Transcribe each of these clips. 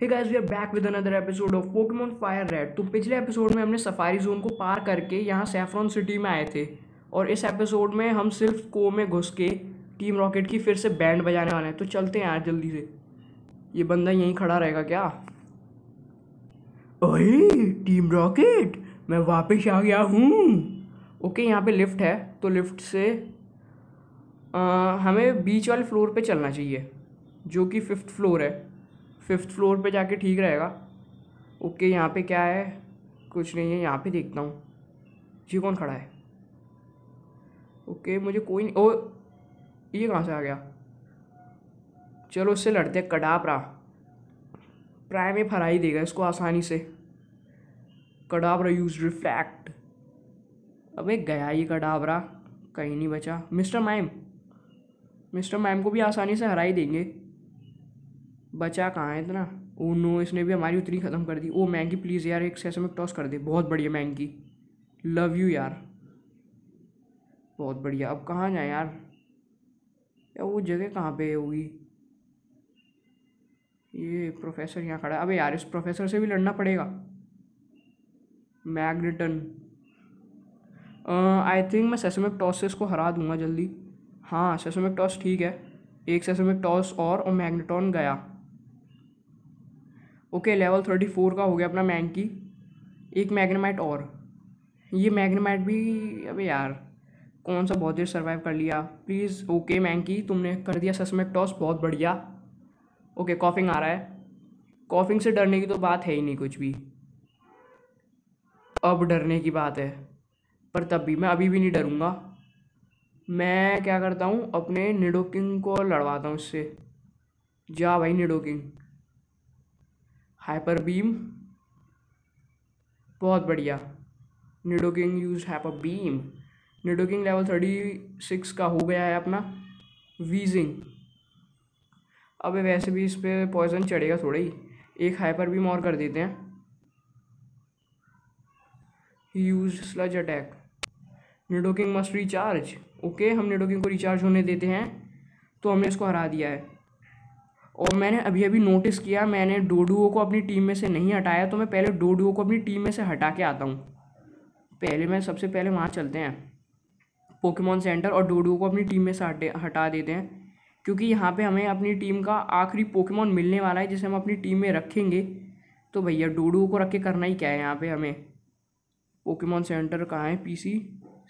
Hey guys we are back with another episode of Pokemon fire red तो पिछले episode में हमने safari zone को पार करके यहाँ सेफ्रॉन सिटी में आए थे और इस एपिसोड में हम सिर्फ को में घुस के टीम रॉकेट की फिर से बैंड बजाने वाले हैं तो चलते हैं यार जल्दी से ये बंदा यहीं खड़ा रहेगा क्या अरे टीम रॉकेट मैं वापस आ गया हूँ ओके यहाँ पे लिफ्ट है तो लिफ्ट से आ, हमें बीच वाले फ्लोर पे चलना चाहिए जो कि फिफ्थ फ्लोर है फिफ्थ फ्लोर पे जाके ठीक रहेगा ओके यहाँ पे क्या है कुछ नहीं है यहाँ पे देखता हूँ जी कौन खड़ा है ओके मुझे कोई नहीं ओ ये कहाँ से आ गया चलो उससे लड़ते हैं रहा प्राइम ही फरा ही देगा इसको आसानी से कडाबरा यूज रिफ्लैक्ट अबे गया ही कडाबरा कहीं नहीं बचा मिस्टर मैम मिस्टर मैम को भी आसानी से हरा ही देंगे बचा कहाँ है इतना ओ oh नो इसने भी हमारी उतनी ख़त्म कर दी ओ मैंगी प्लीज़ यार एक सेसमिक टॉस कर दे बहुत बढ़िया मैंगी लव यू यार बहुत बढ़िया अब कहाँ जाए यार यार वो जगह कहाँ पे होगी ये प्रोफेसर यहाँ खड़ा अबे यार इस प्रोफेसर से भी लड़ना पड़ेगा मैगनेटन आई थिंक मैं सेसमिक टॉस से इसको हरा दूंगा जल्दी हाँ सेसमिक टॉस ठीक है एक सेसमिक टॉस और और मैग्नेटॉन गया ओके लेवल थर्टी फोर का हो गया अपना मैंकी की एक मैग्नेमाइट और ये मैग्नेमाइट भी अबे यार कौन सा बहुत देर सर्वाइव कर लिया प्लीज़ ओके मैंकी तुमने कर दिया सस्मेट टॉस बहुत बढ़िया ओके कॉफिंग आ रहा है कॉफिंग से डरने की तो बात है ही नहीं कुछ भी अब डरने की बात है पर तब भी मैं अभी भी नहीं डरूँगा मैं क्या करता हूँ अपने निडोकिंग को लड़वाता हूँ इससे जा भाई निडोकिंग हाइपर बीम बहुत बढ़िया Nidoking use hyper beam Nidoking level thirty six का हो गया है अपना वीजिंग अब वैसे भी इस पर पॉइजन चढ़ेगा थोड़ा ही एक हाइपर बीम और कर देते हैं use sludge attack Nidoking must recharge okay हम निडोकिंग को रिचार्ज होने देते हैं तो हमने इसको हरा दिया है और मैंने अभी अभी नोटिस किया मैंने डोडुओ को अपनी टीम में से नहीं हटाया तो मैं पहले डोडुओ को अपनी टीम में से हटा के आता हूँ पहले मैं सबसे पहले वहाँ चलते हैं पोकेमॉन सेंटर और डोडुओ को अपनी टीम में से हटे हटा देते हैं क्योंकि यहाँ पे हमें अपनी टीम का आखिरी पोकेमॉन मिलने वाला है जिसे हम अपनी टीम में रखेंगे तो भैया डोडुओ को रख के करना ही क्या है यहाँ पर हमें पोकेमॉन सेंटर कहाँ है पी सी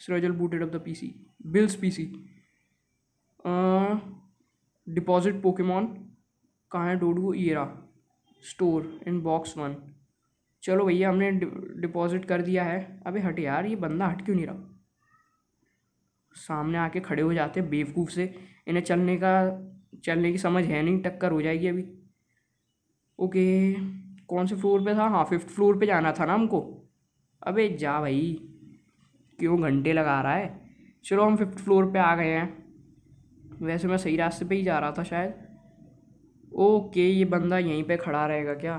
सरोजल booted off the P C Bill's P C deposit Pokemon कहाँ डोडू ईरा स्टोर इन बॉक्स वन चलो भैया हमने डिपॉजिट कर दिया है अबे हट यार ये बंदा हट क्यों नहीं रहा सामने आके खड़े हो जाते बेवकूफ़ से इन्हें चलने का चलने की समझ है नहीं टक्कर हो जाएगी अभी ओके कौन से फ्लोर पे था हाँ फिफ्थ फ्लोर पे जाना था ना हमको अबे जा भाई क्यों घंटे लगा रहा है चलो हम फिफ्थ फ्लोर पे आ गए हैं वैसे मैं सही रास्ते पे ही जा रहा था शायद ओके ये बंदा यहीं पे खड़ा रहेगा क्या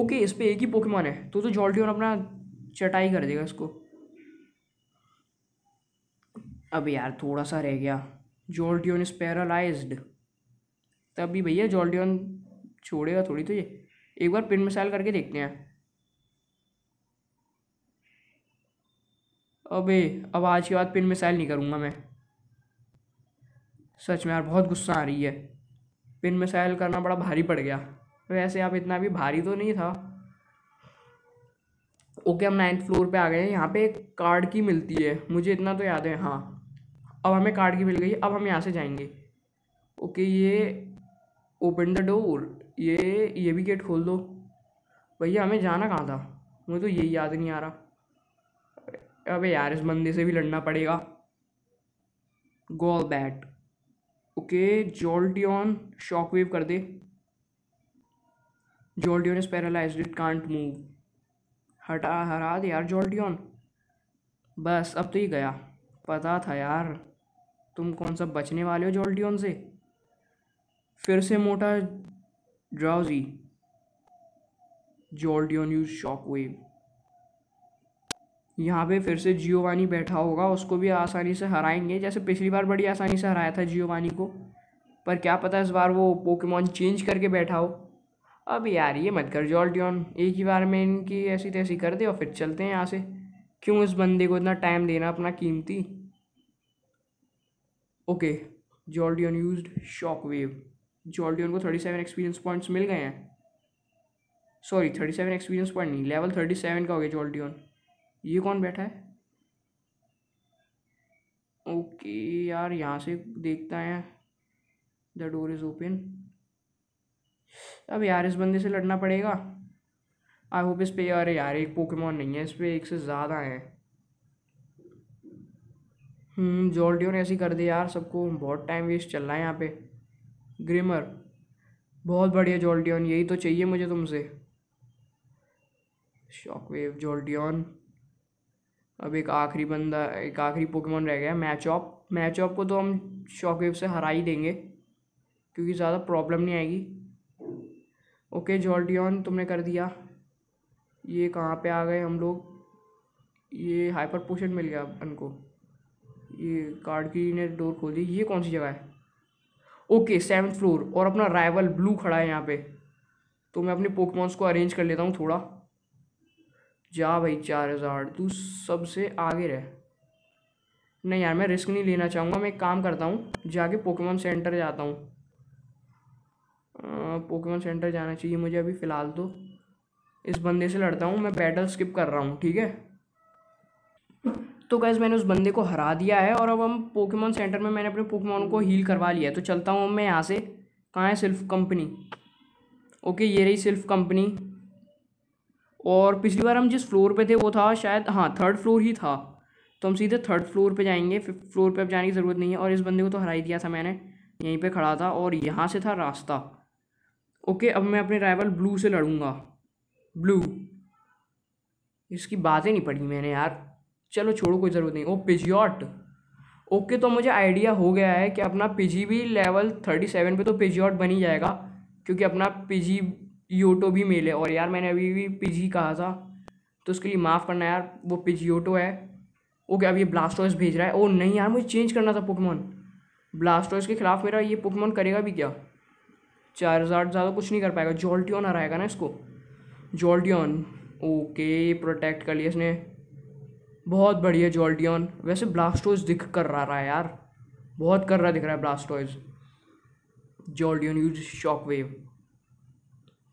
ओके इस पर एक ही पोकेमान है तो तो और अपना चटाई कर देगा इसको अब यार थोड़ा सा रह गया जोल्टियन इज पैरालाइज्ड तभी भैया जोल्टियन छोड़ेगा थोड़ी तो ये एक बार पिन मिसाइल करके देखते हैं अबे अब आज के बाद पिन मिसाइल नहीं करूँगा मैं सच में यार बहुत गुस्सा आ रही है पिन मिसाइल करना बड़ा भारी पड़ गया वैसे आप इतना भी भारी तो नहीं था ओके हम नाइन्थ फ्लोर पे आ गए हैं यहाँ पे एक कार्ड की मिलती है मुझे इतना तो याद है हाँ अब हमें कार्ड की मिल गई अब हम यहाँ से जाएंगे ओके ये ओपन द डोर ये ये भी गेट खोल दो भैया हमें जाना कहाँ था मुझे तो यही याद नहीं आ रहा अबे यार इस बंदे से भी लड़ना पड़ेगा Golbat okay Jolteon shock wave कर दे Jolteon is paralyse it can't move हटा हरा दे यार जोल्टियन बस अब तो ही गया पता था यार तुम कौन सा बचने वाले हो जोल्टियन से फिर से मोटा Drowzee Jolteon use shock wave यहाँ पे फिर से जियोवानी बैठा होगा उसको भी आसानी से हराएंगे जैसे पिछली बार बड़ी आसानी से हराया था जियोवानी को पर क्या पता इस बार वो पोकेमॉन चेंज करके बैठा हो अब यार ये मत कर जॉल्टियन एक ही बार में इनकी ऐसी तैसी कर दे और फिर चलते हैं यहाँ से क्यों इस बंदे को इतना टाइम देना अपना कीमती okay Jolteon use shock wave Jolteon को थर्टी सेवन एक्सपीरियंस पॉइंट्स मिल गए हैं sorry thirty seven experience point नहीं लेवल थर्टी सेवन का हो गया जॉल्टियन ये कौन बैठा है ओके यार यहाँ से देखता है द डोर इज़ ओपन अब यार इस बंदे से लड़ना पड़ेगा आई होप इस पे यार यार एक पोकेमोन नहीं है इस पे एक से ज़्यादा है जोल्टियो हम्म, ने ऐसी कर दिया यार सबको बहुत टाइम वेस्ट चल रहा है यहाँ पे ग्रिमर बहुत बढ़िया जॉल्डियन यही तो चाहिए मुझे तुमसे शॉक वेव जॉल्डियन अब एक आखिरी बंदा एक आखिरी पोकेमॉन रह गया मैच ऑप मैच ऑप को तो हम शॉक वेव से हरा ही देंगे क्योंकि ज़्यादा प्रॉब्लम नहीं आएगी ओके जॉल्टियन तुमने कर दिया ये कहाँ पे आ गए हम लोग ये हाइपर पोशन मिल गया उनको ये कार्ड की ने डोर खोल दी ये कौन सी जगह है ओके सेवन फ्लोर और अपना राइवल ब्लू खड़ा है यहाँ पे तो मैं अपने पोकमॉन्स को अरेंज कर लेता हूँ थोड़ा जा भाई चार हज़ार तू सबसे आगे रह नहीं यार मैं रिस्क नहीं लेना चाहूँगा मैं एक काम करता हूँ जाके पोकेमॉन सेंटर जाता हूँ पोकेमॉन सेंटर जाना चाहिए मुझे अभी फ़िलहाल तो इस बंदे से लड़ता हूँ मैं बैटल स्किप कर रहा हूँ ठीक है तो गैस मैंने उस बंदे को हरा दिया है और अब हम पोकेमॉन सेंटर में मैंने अपने पोकेमॉन को हील करवा लिया है तो चलता हूँ मैं यहाँ से कहाँ है सिल्फ कंपनी ओके ये रही सिल्फ कंपनी और पिछली बार हम जिस फ्लोर पे थे वो था शायद हाँ थर्ड फ्लोर ही था तो हम सीधे थर्ड फ्लोर पे जाएंगे फिफ्थ फ्लोर पे अब जाने की ज़रूरत नहीं है और इस बंदे को तो हरा ही दिया था मैंने यहीं पे खड़ा था और यहाँ से था रास्ता ओके अब मैं अपने राइवल ब्लू से लड़ूंगा ब्लू इसकी बातें नहीं पढ़ी मैंने यार चलो छोड़ो कोई ज़रूरत नहीं ओ पिजियॉट ओके तो मुझे आइडिया हो गया है कि अपना पिजी भी लेवल थर्टी सेवन पर तो पिजियॉट बन ही जाएगा क्योंकि अपना पिजी योटो भी मेल है और यार मैंने अभी भी पिज ही कहा था तो उसके लिए माफ़ करना यार वो पिज योटो है ओके अब ये ब्लास्टोस भेज रहा है ओ नहीं यार मुझे चेंज करना था पुकमॉन ब्लास्टोस के खिलाफ मेरा ये पुकमॉन करेगा भी क्या चार हज़ार ज़्यादा कुछ नहीं कर पाएगा जॉल्टियन है ना इसको जॉल्टियन ओके प्रोटेक्ट कर लिया इसने बहुत बढ़िया जॉल्टियन वैसे ब्लास्टोज दिख कर रहा रहा है यार बहुत कर रहा दिख रहा है Blastoise Jolteon use shock wave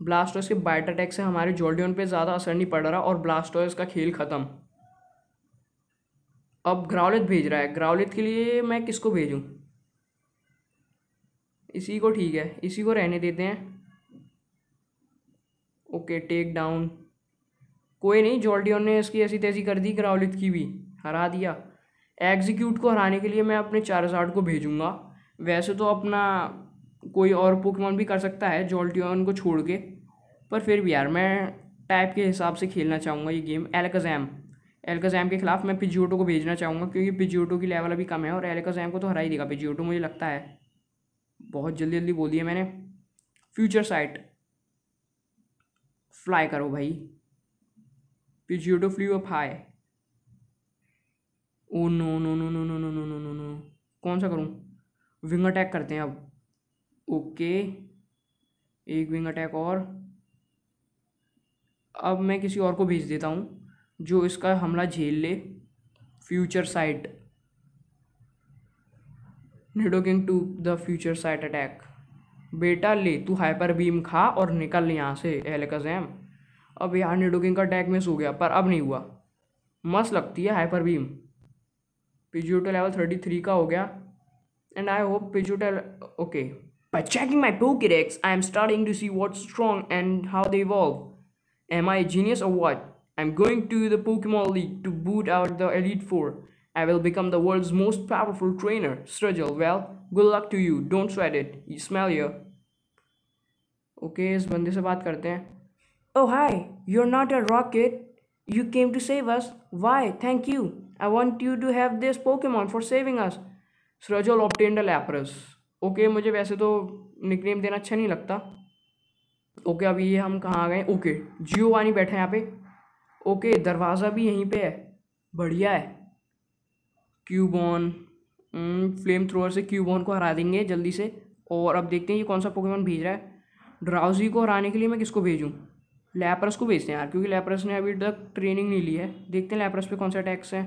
Blastoise के बाइट अटैक से हमारे जोल्डियन पे ज़्यादा असर नहीं पड़ रहा और ब्लास्टोस का खेल ख़त्म अब ग्रावलित भेज रहा है ग्रावलित के लिए मैं किसको भेजूँ इसी को ठीक है इसी को रहने देते हैं ओके टेक डाउन कोई नहीं जोल्डियन ने इसकी ऐसी तैसी कर दी ग्रावलित की भी हरा दिया एग्जीक्यूट को हराने के लिए मैं अपने चारजार्ड को भेजूंगा वैसे तो अपना कोई और पोकमॉन भी कर सकता है जोल्टियन को छोड़ के पर फिर भी यार मैं टाइप के हिसाब से खेलना चाहूँगा ये गेम एलकाजैम एलकाजैम के खिलाफ मैं पिजियोटो को भेजना चाहूँगा क्योंकि पिजियोटो की लेवल अभी कम है और एलकाजैम को तो हरा ही देगा पिजियोटो मुझे लगता है बहुत जल्दी जल्दी बोलिए मैंने फ्यूचर साइट फ्लाई करो भाई Pidgeot flew up high oh no no no no no no no no no no कौन सा करूँ विंग अटैक करते हैं अब ओके एक विंग अटैक और अब मैं किसी और को भेज देता हूँ जो इसका हमला झेल ले future sight Nidoking took the future sight attack बेटा ले तू हाइपर बीम खा और निकल यहाँ से एलेकाजैम अब यहाँ निडोकिंग का अटैक मिस हो गया पर अब नहीं हुआ मस्त लगती है hyper beam Pidgeot level thirty three का हो गया and I hope Pidgeot okay By checking my Pokédex, I am starting to see what strong and how they evolve. Am I a genius or what? I'm going to the Pokemon League to boot out the Elite Four. I will become the world's most powerful trainer, Struggle. Well, good luck to you. Don't sweat it. You smell here. Okay, इस बंदे se baat karte हैं Oh hi, you're not a rocket. You came to save us. Why? Thank you. I want you to have this Pokemon for saving us. Struggle obtained a Lapras. Okay, मुझे वैसे तो nickname देना अच्छा नहीं लगता okay अभी ये हम कहाँ आ गए ओके जियो वानी बैठे यहाँ पे ओके दरवाज़ा भी यहीं पे है बढ़िया है क्यूब ऑन फ्लेम थ्रोअर से क्यूब ऑन को हरा देंगे जल्दी से और अब देखते हैं ये कौन सा पोकेमॉन भेज रहा है ड्राउजी को हराने के लिए मैं किसको भेजूँ लेपरस को भेजते हैं यार क्योंकि लेपरस ने अभी तक ट्रेनिंग नहीं ली है देखते हैं लेपरस पे कौन सा अटैक्स है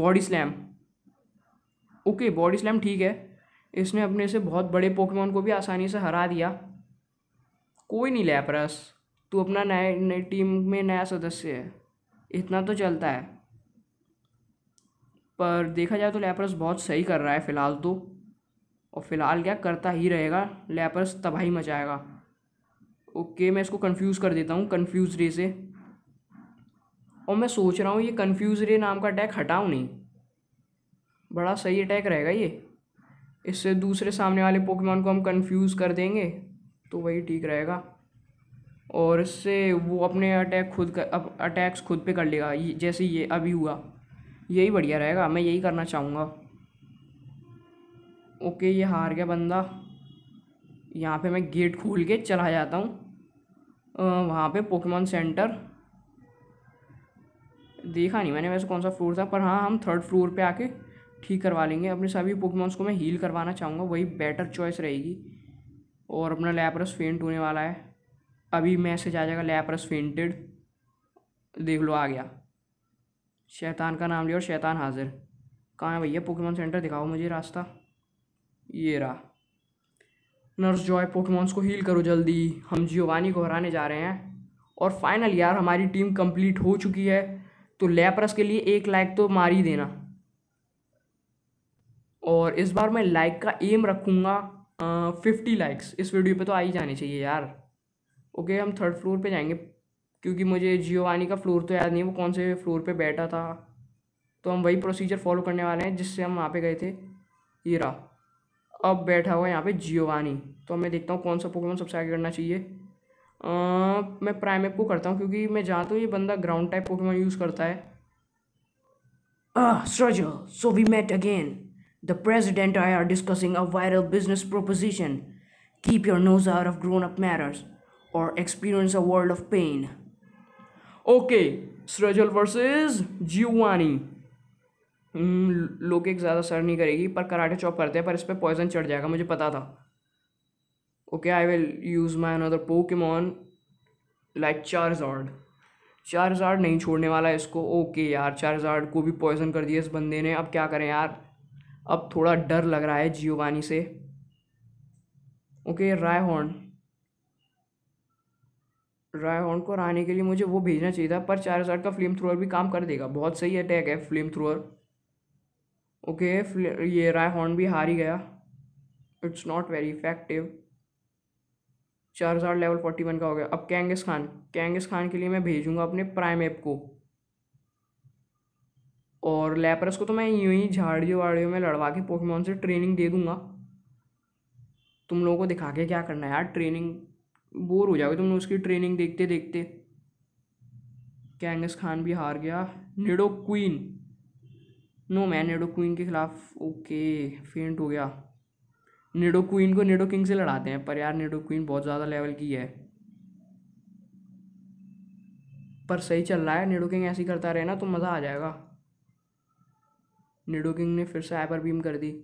body slam okay body slam ठीक है इसने अपने से बहुत बड़े पोकेमॉन को भी आसानी से हरा दिया कोई नहीं ले तू अपना नए नई टीम में नया सदस्य है इतना तो चलता है पर देखा जाए तो लेपरस बहुत सही कर रहा है फ़िलहाल तो और फ़िलहाल क्या करता ही रहेगा लेपरस तबाही मचाएगा ओके मैं इसको कंफ्यूज कर देता हूँ कंफ्यूज रे से और मैं सोच रहा हूँ ये कंफ्यूज रे नाम का अटैक हटाऊँ नहीं बड़ा सही अटैक रहेगा ये इससे दूसरे सामने वाले पोकेमॉन को हम कंफ्यूज कर देंगे तो वही ठीक रहेगा और इससे वो अपने अटैक खुद कर अटैक्स खुद पे कर लेगा जैसे ये अभी हुआ यही बढ़िया रहेगा मैं यही करना चाहूँगा ओके ये हार गया बंदा यहाँ पे मैं गेट खोल के चला जाता हूँ वहाँ पे पोकेमॉन सेंटर देखा नहीं मैंने वैसे कौन सा फ्लोर था पर हाँ हम थर्ड फ्लोर पे आके ठीक करवा लेंगे अपने सभी पोकेमॉन्स को मैं हील करवाना चाहूँगा वही बेटर चॉइस रहेगी और अपना लेपरस फेंट होने वाला है अभी मैसेज आ जाएगा लेपरस फेंटेड देख लो आ गया शैतान का नाम लिया और शैतान हाजिर कहाँ है भैया पोकेमॉन सेंटर दिखाओ मुझे रास्ता ये रहा नर्स जॉय पोकेमॉन्स को हील करो जल्दी हम जियोवानी को हराने जा रहे हैं और फाइनल यार हमारी टीम कंप्लीट हो चुकी है तो लेपरस के लिए एक लाइक तो मार ही देना और इस बार मैं लाइक का एम रखूँगा फिफ्टी लाइक्स इस वीडियो पे तो आ ही जानी चाहिए यार ओके हम थर्ड फ्लोर पे जाएंगे क्योंकि मुझे जियो का फ्लोर तो याद नहीं है वो कौन से फ्लोर पे बैठा था तो हम वही प्रोसीजर फॉलो करने वाले हैं जिससे हम वहाँ पे गए थे ये अब बैठा हुआ है यहाँ पे जियो तो मैं देखता हूँ कौन सा पोकेमोन सबसे आगे करना चाहिए आ, मैं प्राइम ऐप को करता हूँ क्योंकि मैं जहाँ तो ये बंदा ग्राउंड टाइप पोकेमोन यूज़ करता है so we met again The president and I are discussing a viral business proposition. Keep your nose out of grown up matters or experience a world of pain. Okay, Srajal versus Giovanni. Hmm, लोग एक ज़्यादा sir नहीं करेगी पर karate chop करते हैं पर इस पर पॉइजन चढ़ जाएगा मुझे पता था okay I will use my another Pokemon like Charizard Charizard नहीं छोड़ने वाला इसको ओके okay, यार चार जार्ड को भी पॉइजन कर दिया इस बंदे ने अब क्या करें यार अब थोड़ा डर लग रहा है जियोवानी से okay Rhyhorn Rhyhorn को हराने के लिए मुझे वो भेजना चाहिए था पर चार हज़ार का फ्लेम थ्रोअर भी काम कर देगा बहुत सही अटैक है फ्लेम थ्रोअर ओके ये राय हॉर्न भी हार ही गया इट्स नॉट वेरी इफेक्टिव चार हज़ार लेवल फोर्टी वन का हो गया अब कैंगस खान कैंगस खान के लिए मैं भेजूंगा अपने प्राइम ऐप को और लेपरस को तो मैं यूँ ही झाड़ियों वाड़ियों में लड़वा के पोकेमोन से ट्रेनिंग दे दूंगा तुम लोगों को दिखा के क्या करना है यार ट्रेनिंग बोर हो जाओगे तुम लोग उसकी ट्रेनिंग देखते देखते कैंगस खान भी हार गया निडो क्वीन नो मैं निडो क्वीन के खिलाफ ओके फेंट हो गया निडो क्वीन को निडो किंग से लड़ाते हैं पर यार निडो क्वीन बहुत ज़्यादा लेवल की है पर सही चल रहा है नेडो किंग ऐसे ही करता रहे ना तो मज़ा आ जाएगा निडोकिंग ने फिर से हाइपर बीम कर दी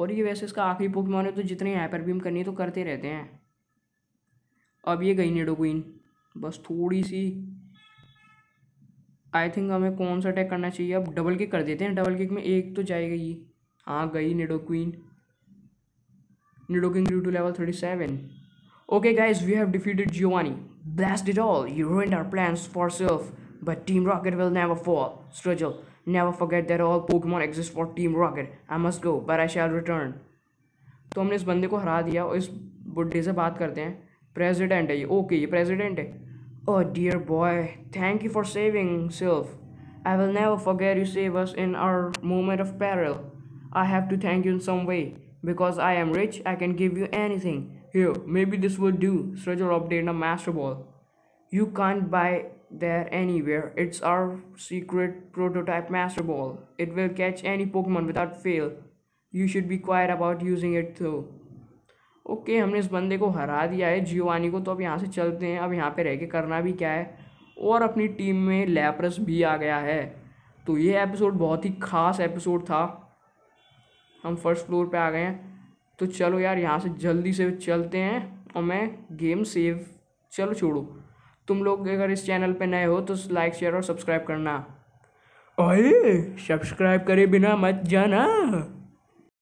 और ये वैसे इसका आखिरी पोकेमॉन है तो जितने हाइपर बीम करनी है तो करते रहते हैं अब ये गई निडोकिन बस थोड़ी सी आई थिंक हमें कौन सा अटैक करना चाहिए अब डबल किक कर देते हैं डबल किक में एक तो जाएगा ये हाँ गई Nidoqueen Nidoking due to level thirty seven Okay guys, we have defeated Giovanni. Blast it all you ruined our plans for Silph but Team Rocket will never fall struggle Never forget that all Pokemon exist for Team Rocket. I must go, but I shall return. तो हमने इस बंदे को हरा दिया और इस बुढ़े से बात करते हैं प्रेसिडेंट है ये ओके ये प्रेसिडेंट है oh dear boy thank you for saving Silph I will never forget you save us in our moment of peril I have to thank you in some way because I am rich, I can give you anything. Here, maybe this will do. Treasure update in a master ball. You can't buy there anywhere. It's our secret prototype Master Ball. It will catch any Pokemon without fail. You should be quiet about using it too. Okay okay, हमने इस बंदे को हरा दिया है Giovanni को तो अब यहाँ से चलते हैं अब यहाँ पे रह के करना भी क्या है और अपनी टीम में लैपरस भी आ गया है तो ये एपिसोड बहुत ही ख़ास एपिसोड था हम फर्स्ट फ्लोर पे आ गए हैं तो चलो यार यहाँ से जल्दी से चलते हैं और मैं गेम सेव चलो छोड़ो तुम लोग अगर इस चैनल पे नए हो तो लाइक शेयर और सब्सक्राइब करना और सब्सक्राइब करे बिना मत जाना